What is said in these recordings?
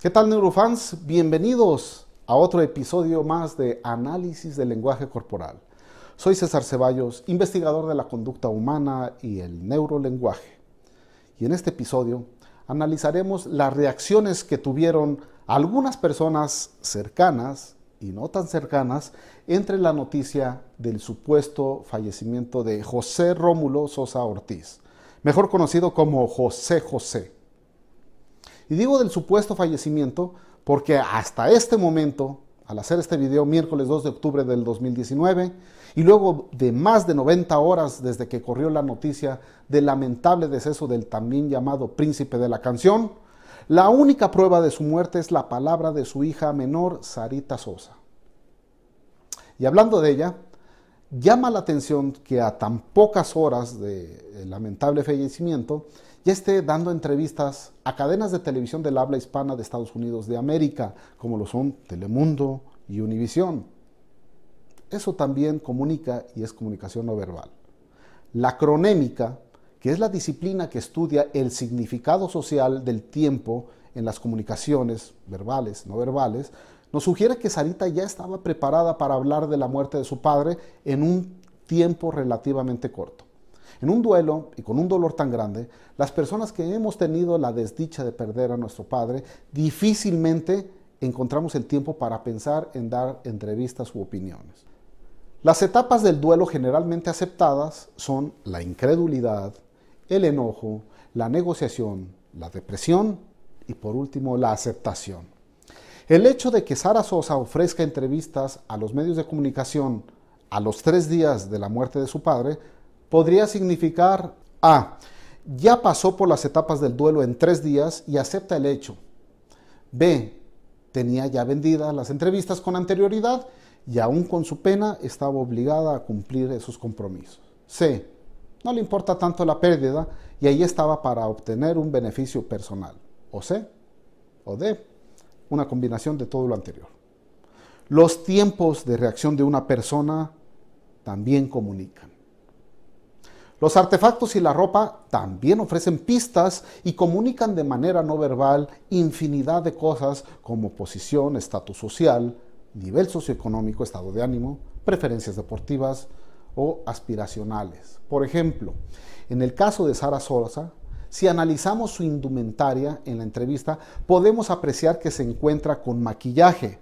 ¿Qué tal neurofans? Bienvenidos a otro episodio más de Análisis del Lenguaje Corporal. Soy César Ceballos, investigador de la conducta humana y el neurolenguaje. Y en este episodio analizaremos las reacciones que tuvieron algunas personas cercanas y no tan cercanas entre la noticia del supuesto fallecimiento de José Rómulo Sosa Ortiz, mejor conocido como José José y digo del supuesto fallecimiento porque hasta este momento, al hacer este video miércoles 2 de octubre del 2019, y luego de más de 90 horas desde que corrió la noticia del lamentable deceso del también llamado príncipe de la canción, la única prueba de su muerte es la palabra de su hija menor, Sarita Sosa. Y hablando de ella, llama la atención que a tan pocas horas del lamentable fallecimiento, esté dando entrevistas a cadenas de televisión del habla hispana de Estados Unidos de América, como lo son Telemundo y Univisión. Eso también comunica y es comunicación no verbal. La cronémica, que es la disciplina que estudia el significado social del tiempo en las comunicaciones verbales, no verbales, nos sugiere que Sarita ya estaba preparada para hablar de la muerte de su padre en un tiempo relativamente corto. En un duelo y con un dolor tan grande, las personas que hemos tenido la desdicha de perder a nuestro padre, difícilmente encontramos el tiempo para pensar en dar entrevistas u opiniones. Las etapas del duelo generalmente aceptadas son la incredulidad, el enojo, la negociación, la depresión y por último la aceptación. El hecho de que Sara Sosa ofrezca entrevistas a los medios de comunicación a los tres días de la muerte de su padre podría significar A. Ya pasó por las etapas del duelo en tres días y acepta el hecho. B. Tenía ya vendidas las entrevistas con anterioridad y aún con su pena estaba obligada a cumplir esos compromisos. C. No le importa tanto la pérdida y ahí estaba para obtener un beneficio personal. O C. O D. Una combinación de todo lo anterior. Los tiempos de reacción de una persona también comunican. Los artefactos y la ropa también ofrecen pistas y comunican de manera no verbal infinidad de cosas como posición, estatus social, nivel socioeconómico, estado de ánimo, preferencias deportivas o aspiracionales. Por ejemplo, en el caso de Sara Sosa, si analizamos su indumentaria en la entrevista, podemos apreciar que se encuentra con maquillaje,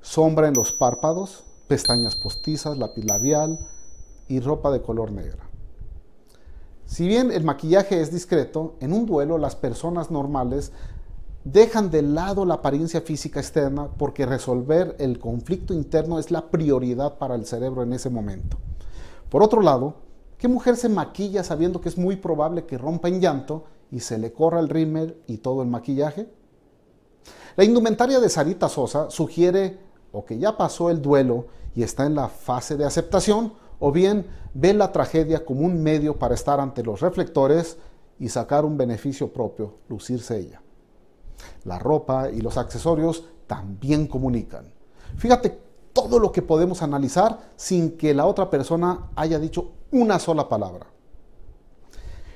sombra en los párpados, pestañas postizas, lápiz labial y ropa de color negra. Si bien el maquillaje es discreto, en un duelo las personas normales dejan de lado la apariencia física externa porque resolver el conflicto interno es la prioridad para el cerebro en ese momento. Por otro lado, ¿qué mujer se maquilla sabiendo que es muy probable que rompa en llanto y se le corra el rímel y todo el maquillaje? La indumentaria de Sarita Sosa sugiere o que ya pasó el duelo y está en la fase de aceptación o bien ve la tragedia como un medio para estar ante los reflectores y sacar un beneficio propio, lucirse ella. La ropa y los accesorios también comunican. Fíjate todo lo que podemos analizar sin que la otra persona haya dicho una sola palabra.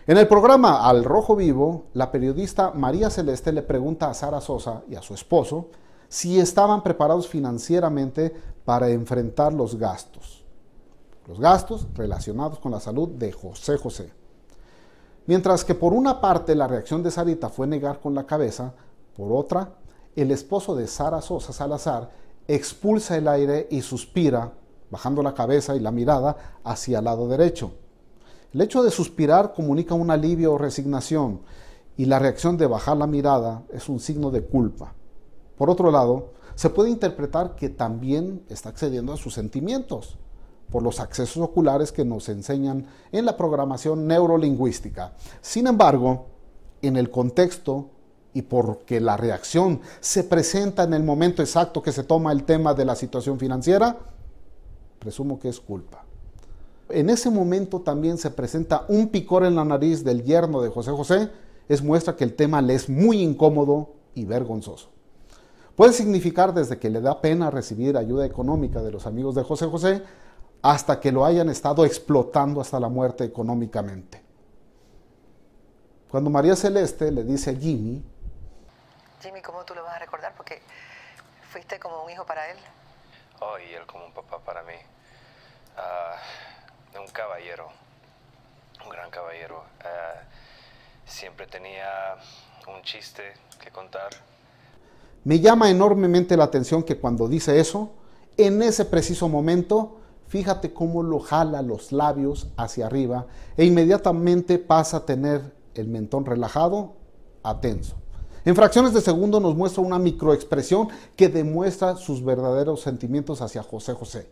En el programa Al Rojo Vivo, la periodista María Celeste le pregunta a Sara Sosa y a su esposo si estaban preparados financieramente para enfrentar los gastos los gastos relacionados con la salud de José José. Mientras que por una parte la reacción de Sarita fue negar con la cabeza, por otra, el esposo de Sara Sosa Salazar expulsa el aire y suspira, bajando la cabeza y la mirada hacia el lado derecho. El hecho de suspirar comunica un alivio o resignación, y la reacción de bajar la mirada es un signo de culpa. Por otro lado, se puede interpretar que también está accediendo a sus sentimientos, por los accesos oculares que nos enseñan en la programación neurolingüística. Sin embargo, en el contexto y porque la reacción se presenta en el momento exacto que se toma el tema de la situación financiera, presumo que es culpa. En ese momento también se presenta un picor en la nariz del yerno de José José, es muestra que el tema le es muy incómodo y vergonzoso. Puede significar desde que le da pena recibir ayuda económica de los amigos de José José hasta que lo hayan estado explotando hasta la muerte económicamente. Cuando María Celeste le dice a Jimmy, Jimmy, ¿cómo tú lo vas a recordar? Porque fuiste como un hijo para él. Oh, y él como un papá para mí. Ah, un caballero, un gran caballero. Ah, siempre tenía un chiste que contar. Me llama enormemente la atención que cuando dice eso, en ese preciso momento, Fíjate cómo lo jala los labios hacia arriba e inmediatamente pasa a tener el mentón relajado a tenso. En fracciones de segundo nos muestra una microexpresión que demuestra sus verdaderos sentimientos hacia José José.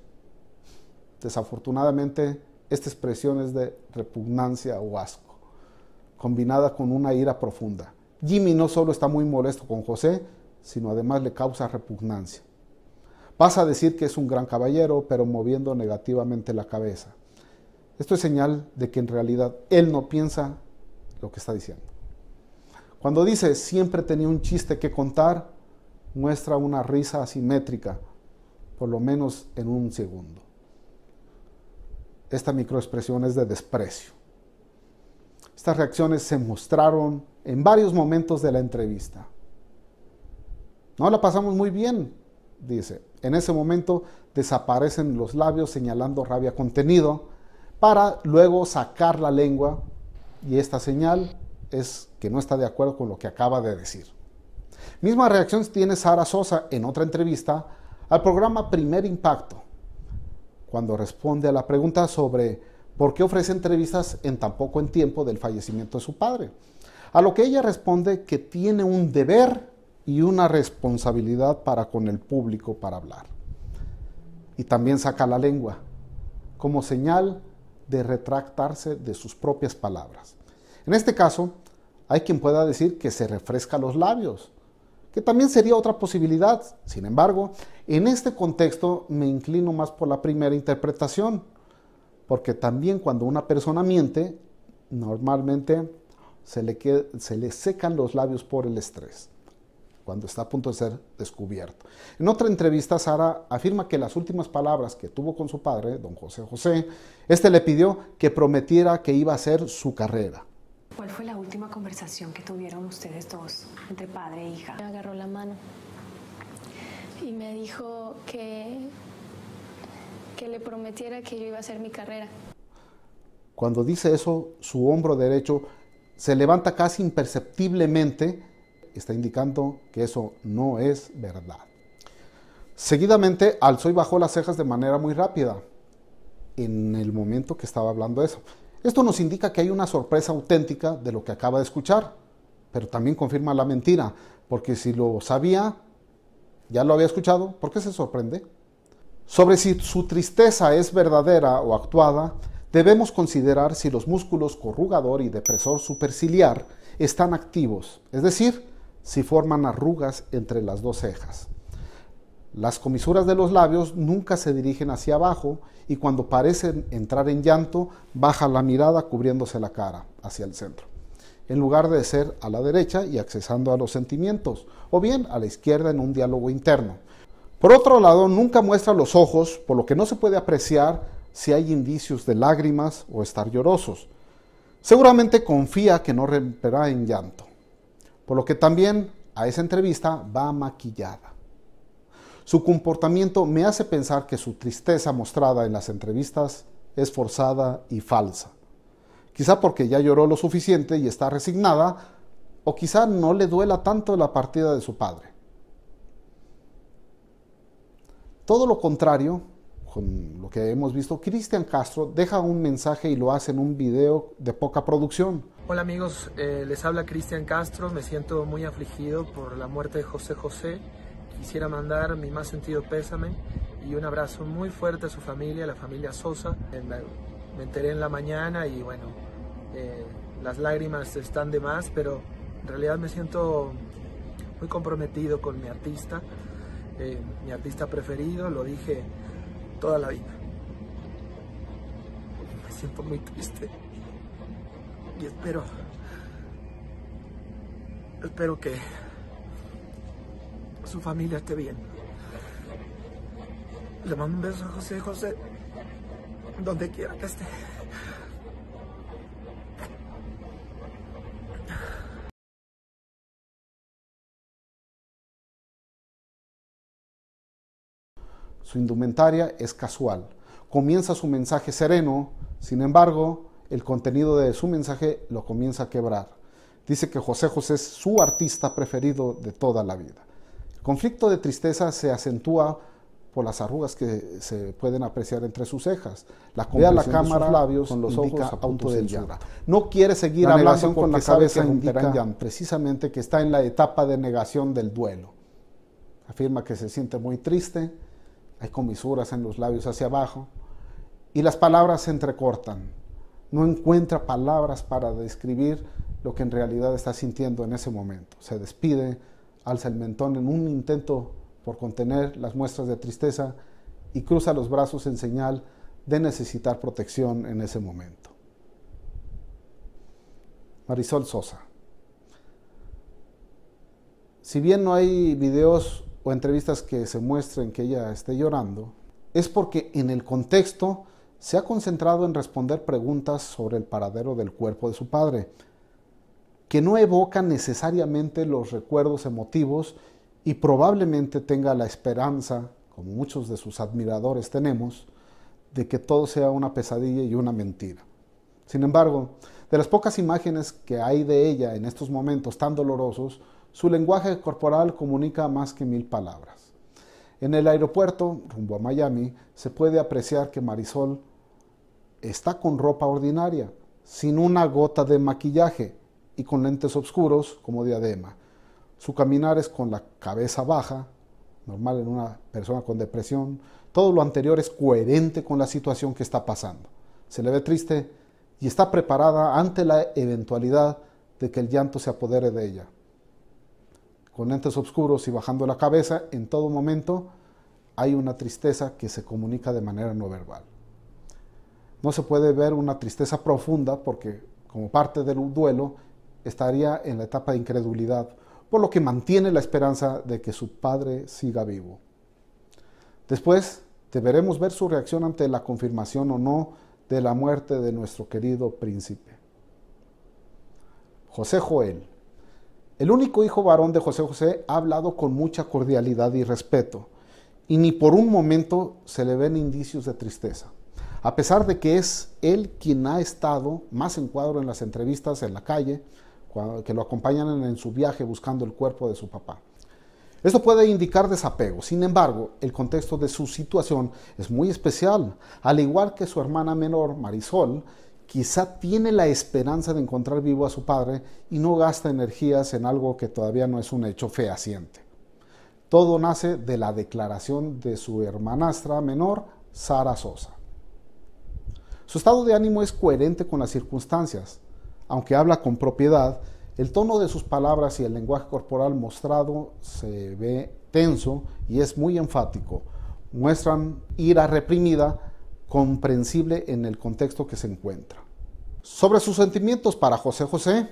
Desafortunadamente, esta expresión es de repugnancia o asco, combinada con una ira profunda. Jimmy no solo está muy molesto con José, sino además le causa repugnancia. Pasa a decir que es un gran caballero, pero moviendo negativamente la cabeza. Esto es señal de que en realidad él no piensa lo que está diciendo. Cuando dice siempre tenía un chiste que contar, muestra una risa asimétrica, por lo menos en un segundo. Esta microexpresión es de desprecio. Estas reacciones se mostraron en varios momentos de la entrevista. No la pasamos muy bien, dice, en ese momento desaparecen los labios señalando rabia contenido para luego sacar la lengua y esta señal es que no está de acuerdo con lo que acaba de decir. Misma reacción tiene Sara Sosa en otra entrevista al programa Primer Impacto, cuando responde a la pregunta sobre por qué ofrece entrevistas en tan poco tiempo del fallecimiento de su padre, a lo que ella responde que tiene un deber y una responsabilidad para con el público para hablar. Y también saca la lengua como señal de retractarse de sus propias palabras. En este caso, hay quien pueda decir que se refresca los labios, que también sería otra posibilidad. Sin embargo, en este contexto me inclino más por la primera interpretación, porque también cuando una persona miente, normalmente se le, se le secan los labios por el estrés cuando está a punto de ser descubierto. En otra entrevista, Sara afirma que las últimas palabras que tuvo con su padre, don José José, este le pidió que prometiera que iba a hacer su carrera. ¿Cuál fue la última conversación que tuvieron ustedes dos, entre padre e hija? Me agarró la mano y me dijo que, que le prometiera que yo iba a hacer mi carrera. Cuando dice eso, su hombro derecho se levanta casi imperceptiblemente está indicando que eso no es verdad. Seguidamente alzó y bajó las cejas de manera muy rápida en el momento que estaba hablando eso. Esto nos indica que hay una sorpresa auténtica de lo que acaba de escuchar, pero también confirma la mentira, porque si lo sabía, ya lo había escuchado, ¿por qué se sorprende? Sobre si su tristeza es verdadera o actuada, debemos considerar si los músculos corrugador y depresor superciliar están activos, es decir, si forman arrugas entre las dos cejas. Las comisuras de los labios nunca se dirigen hacia abajo y cuando parecen entrar en llanto, baja la mirada cubriéndose la cara hacia el centro, en lugar de ser a la derecha y accesando a los sentimientos, o bien a la izquierda en un diálogo interno. Por otro lado, nunca muestra los ojos, por lo que no se puede apreciar si hay indicios de lágrimas o estar llorosos. Seguramente confía que no romperá en llanto por lo que también a esa entrevista va maquillada. Su comportamiento me hace pensar que su tristeza mostrada en las entrevistas es forzada y falsa. Quizá porque ya lloró lo suficiente y está resignada, o quizá no le duela tanto la partida de su padre. Todo lo contrario, con lo que hemos visto, Cristian Castro deja un mensaje y lo hace en un video de poca producción Hola amigos, eh, les habla Cristian Castro, me siento muy afligido por la muerte de José José. Quisiera mandar mi más sentido pésame y un abrazo muy fuerte a su familia, a la familia Sosa. Me enteré en la mañana y bueno, eh, las lágrimas están de más, pero en realidad me siento muy comprometido con mi artista, eh, mi artista preferido, lo dije toda la vida. Me siento muy triste y espero espero que su familia esté bien. Le mando un beso a José José, donde quiera que esté. Su indumentaria es casual. Comienza su mensaje sereno, sin embargo, el contenido de su mensaje lo comienza a quebrar. Dice que José José es su artista preferido de toda la vida. El conflicto de tristeza se acentúa por las arrugas que se pueden apreciar entre sus cejas. La a la cámara labios con los ojos a punto de No quiere seguir la hablando con la cabeza indica precisamente que está en la etapa de negación del duelo. Afirma que se siente muy triste, hay comisuras en los labios hacia abajo y las palabras se entrecortan no encuentra palabras para describir lo que en realidad está sintiendo en ese momento. Se despide, alza el mentón en un intento por contener las muestras de tristeza y cruza los brazos en señal de necesitar protección en ese momento. Marisol Sosa. Si bien no hay videos o entrevistas que se muestren que ella esté llorando, es porque en el contexto se ha concentrado en responder preguntas sobre el paradero del cuerpo de su padre, que no evoca necesariamente los recuerdos emotivos y probablemente tenga la esperanza, como muchos de sus admiradores tenemos, de que todo sea una pesadilla y una mentira. Sin embargo, de las pocas imágenes que hay de ella en estos momentos tan dolorosos, su lenguaje corporal comunica más que mil palabras. En el aeropuerto, rumbo a Miami, se puede apreciar que Marisol está con ropa ordinaria, sin una gota de maquillaje y con lentes oscuros como diadema. Su caminar es con la cabeza baja, normal en una persona con depresión. Todo lo anterior es coherente con la situación que está pasando. Se le ve triste y está preparada ante la eventualidad de que el llanto se apodere de ella. Con lentes oscuros y bajando la cabeza, en todo momento hay una tristeza que se comunica de manera no verbal. No se puede ver una tristeza profunda porque como parte del duelo estaría en la etapa de incredulidad, por lo que mantiene la esperanza de que su padre siga vivo. Después deberemos ver su reacción ante la confirmación o no de la muerte de nuestro querido príncipe. José Joel. El único hijo varón de José José ha hablado con mucha cordialidad y respeto, y ni por un momento se le ven indicios de tristeza a pesar de que es él quien ha estado más en cuadro en las entrevistas en la calle, que lo acompañan en su viaje buscando el cuerpo de su papá. Esto puede indicar desapego, sin embargo, el contexto de su situación es muy especial. Al igual que su hermana menor, Marisol, quizá tiene la esperanza de encontrar vivo a su padre y no gasta energías en algo que todavía no es un hecho fehaciente. Todo nace de la declaración de su hermanastra menor, Sara Sosa. Su estado de ánimo es coherente con las circunstancias. Aunque habla con propiedad, el tono de sus palabras y el lenguaje corporal mostrado se ve tenso y es muy enfático. Muestran ira reprimida, comprensible en el contexto que se encuentra. Sobre sus sentimientos para José José,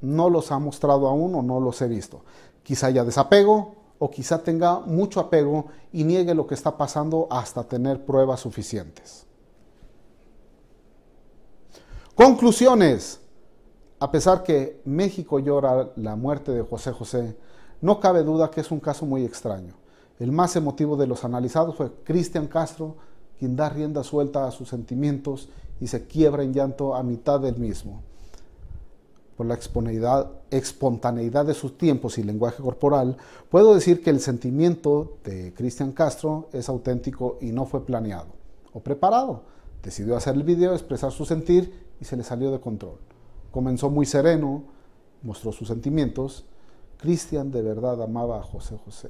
no los ha mostrado aún o no los he visto. Quizá haya desapego o quizá tenga mucho apego y niegue lo que está pasando hasta tener pruebas suficientes. Conclusiones. A pesar que México llora la muerte de José José, no cabe duda que es un caso muy extraño. El más emotivo de los analizados fue Cristian Castro, quien da rienda suelta a sus sentimientos y se quiebra en llanto a mitad del mismo. Por la espontaneidad de sus tiempos y lenguaje corporal, puedo decir que el sentimiento de Cristian Castro es auténtico y no fue planeado o preparado. Decidió hacer el video, expresar su sentir y se le salió de control. Comenzó muy sereno, mostró sus sentimientos. Cristian de verdad amaba a José José.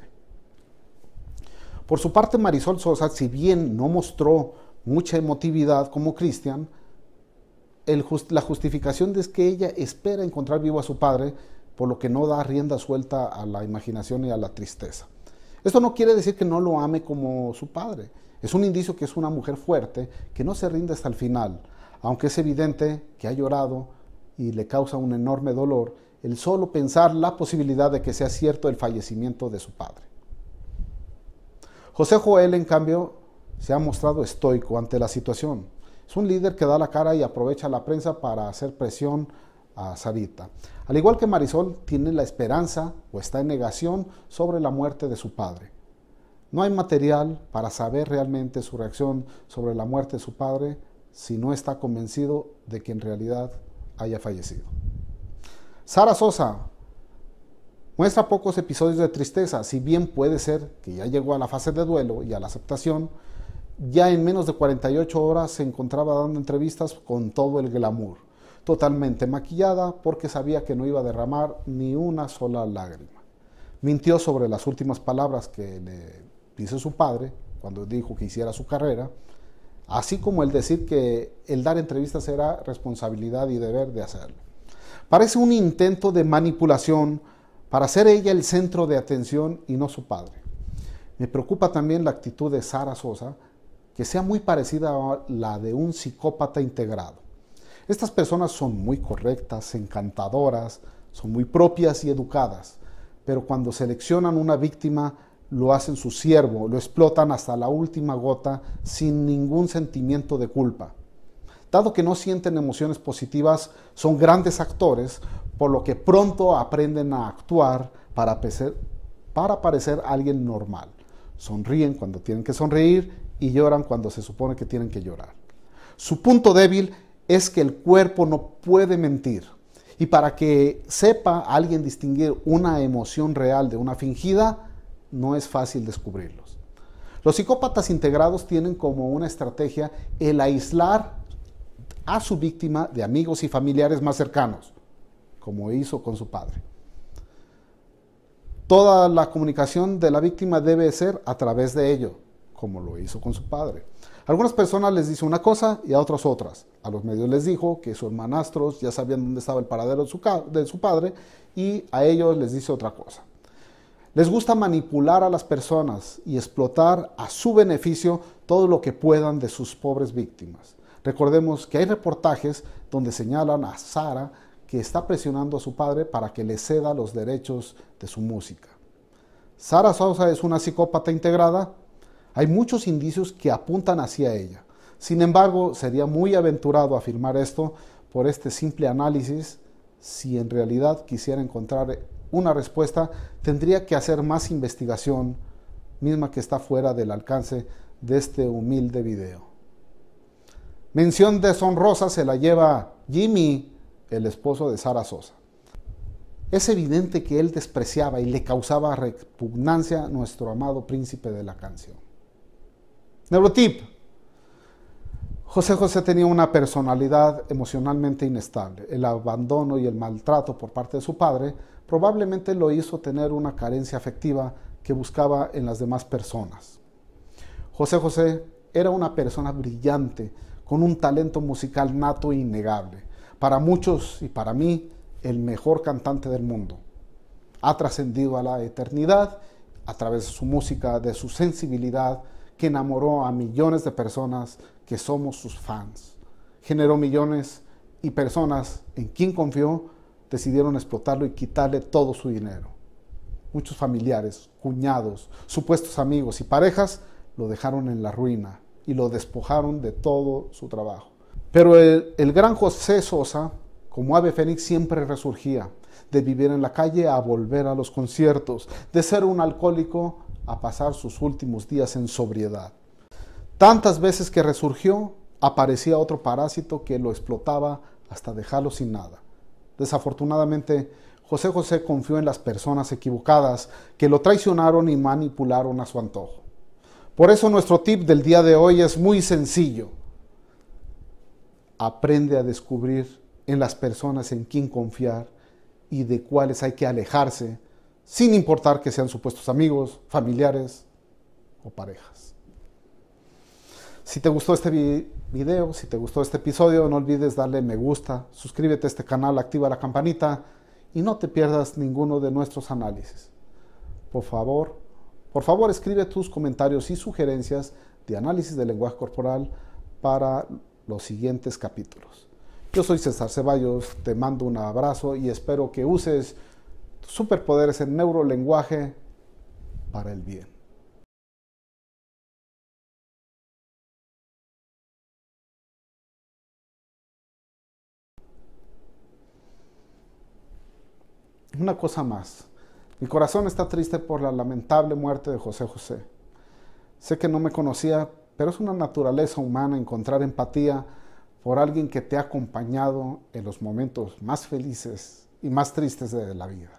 Por su parte, Marisol Sosa, si bien no mostró mucha emotividad como Cristian, la justificación es que ella espera encontrar vivo a su padre, por lo que no da rienda suelta a la imaginación y a la tristeza. Esto no quiere decir que no lo ame como su padre, es un indicio que es una mujer fuerte, que no se rinde hasta el final. Aunque es evidente que ha llorado y le causa un enorme dolor el solo pensar la posibilidad de que sea cierto el fallecimiento de su padre. José Joel, en cambio, se ha mostrado estoico ante la situación. Es un líder que da la cara y aprovecha la prensa para hacer presión a Sarita. Al igual que Marisol, tiene la esperanza o está en negación sobre la muerte de su padre. No hay material para saber realmente su reacción sobre la muerte de su padre si no está convencido de que en realidad haya fallecido. Sara Sosa muestra pocos episodios de tristeza, si bien puede ser que ya llegó a la fase de duelo y a la aceptación, ya en menos de 48 horas se encontraba dando entrevistas con todo el glamour, totalmente maquillada porque sabía que no iba a derramar ni una sola lágrima. Mintió sobre las últimas palabras que le dice su padre, cuando dijo que hiciera su carrera, así como el decir que el dar entrevistas era responsabilidad y deber de hacerlo. Parece un intento de manipulación para hacer ella el centro de atención y no su padre. Me preocupa también la actitud de Sara Sosa, que sea muy parecida a la de un psicópata integrado. Estas personas son muy correctas, encantadoras, son muy propias y educadas, pero cuando seleccionan una víctima lo hacen su siervo, lo explotan hasta la última gota sin ningún sentimiento de culpa. Dado que no sienten emociones positivas, son grandes actores, por lo que pronto aprenden a actuar para parecer, alguien normal. Sonríen cuando tienen que sonreír y lloran cuando se supone que tienen que llorar. Su punto débil es que el cuerpo no puede mentir. Y para que sepa alguien distinguir una emoción real de una fingida, no es fácil descubrirlos. Los psicópatas integrados tienen como una estrategia el aislar a su víctima de amigos y familiares más cercanos, como hizo con su padre. Toda la comunicación de la víctima debe ser a través de ello, como lo hizo con su padre. algunas personas les dice una cosa y a otras otras. A los medios les dijo que sus hermanastros ya sabían dónde estaba el paradero de su, de su padre y a ellos les dice otra cosa. Les gusta manipular a las personas y explotar a su beneficio todo lo que puedan de sus pobres víctimas. Recordemos que hay reportajes donde señalan a Sara que está presionando a su padre para que le ceda los derechos de su música. Sara Sousa es una psicópata integrada. Hay muchos indicios que apuntan hacia ella. Sin embargo, sería muy aventurado afirmar esto por este simple análisis si en realidad quisiera encontrar una respuesta, tendría que hacer más investigación, misma que está fuera del alcance de este humilde video. Mención deshonrosa se la lleva Jimmy, el esposo de Sara Sosa. Es evidente que él despreciaba y le causaba repugnancia a nuestro amado príncipe de la canción. Neurotip, José José tenía una personalidad emocionalmente inestable. El abandono y el maltrato por parte de su padre probablemente lo hizo tener una carencia afectiva que buscaba en las demás personas. José José era una persona brillante, con un talento musical nato e innegable. Para muchos y para mí, el mejor cantante del mundo. Ha trascendido a la eternidad a través de su música, de su sensibilidad, que enamoró a millones de personas que somos sus fans. Generó millones y personas en quien confió decidieron explotarlo y quitarle todo su dinero. Muchos familiares, cuñados, supuestos amigos y parejas lo dejaron en la ruina y lo despojaron de todo su trabajo. Pero el, gran José Sosa, como ave fénix, siempre resurgía, de vivir en la calle a volver a los conciertos, de ser un alcohólico a pasar sus últimos días en sobriedad. Tantas veces que resurgió, aparecía otro parásito que lo explotaba hasta dejarlo sin nada. Desafortunadamente, José José confió en las personas equivocadas que lo traicionaron y manipularon a su antojo. Por eso nuestro tip del día de hoy es muy sencillo. Aprende a descubrir en las personas en quién confiar y de cuáles hay que alejarse sin importar que sean supuestos amigos, familiares o parejas. Si te gustó este video, si te gustó este episodio, no olvides darle me gusta, suscríbete a este canal, activa la campanita y no te pierdas ninguno de nuestros análisis. Por favor, por favor escribe tus comentarios y sugerencias de análisis de lenguaje corporal para los siguientes capítulos. Yo soy César Ceballos, te mando un abrazo y espero que uses superpoderes en neurolenguaje para el bien. Una cosa más. Mi corazón está triste por la lamentable muerte de José José. Sé que no me conocía, pero es una naturaleza humana encontrar empatía por alguien que te ha acompañado en los momentos más felices y más tristes de la vida.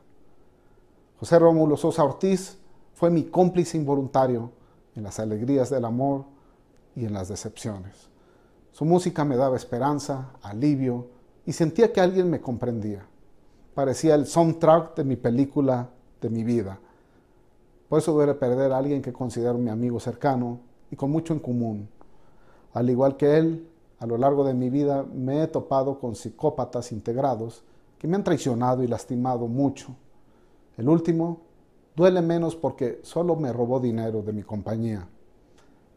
José Rómulo Sosa Ortiz fue mi cómplice involuntario en las alegrías del amor y en las decepciones. Su música me daba esperanza, alivio y sentía que alguien me comprendía. Parecía el soundtrack de mi película de mi vida. Por eso duele perder a alguien que considero mi amigo cercano y con mucho en común. Al igual que él, a lo largo de mi vida me he topado con psicópatas integrados que me han traicionado y lastimado mucho. El último duele menos porque solo me robó dinero de mi compañía,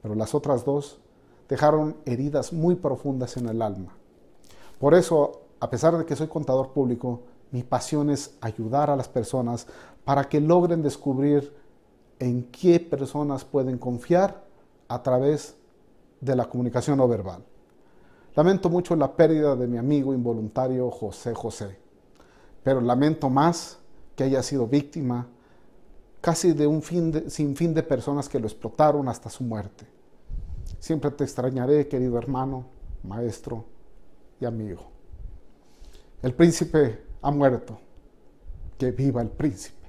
pero las otras dos dejaron heridas muy profundas en el alma. Por eso, a pesar de que soy contador público, mi pasión es ayudar a las personas para que logren descubrir en qué personas pueden confiar a través de la comunicación no verbal. Lamento mucho la pérdida de mi amigo involuntario José José, pero lamento más que haya sido víctima casi de un fin de, sin de personas que lo explotaron hasta su muerte. Siempre te extrañaré, querido hermano, maestro y amigo. El príncipe ha muerto. Que viva el príncipe.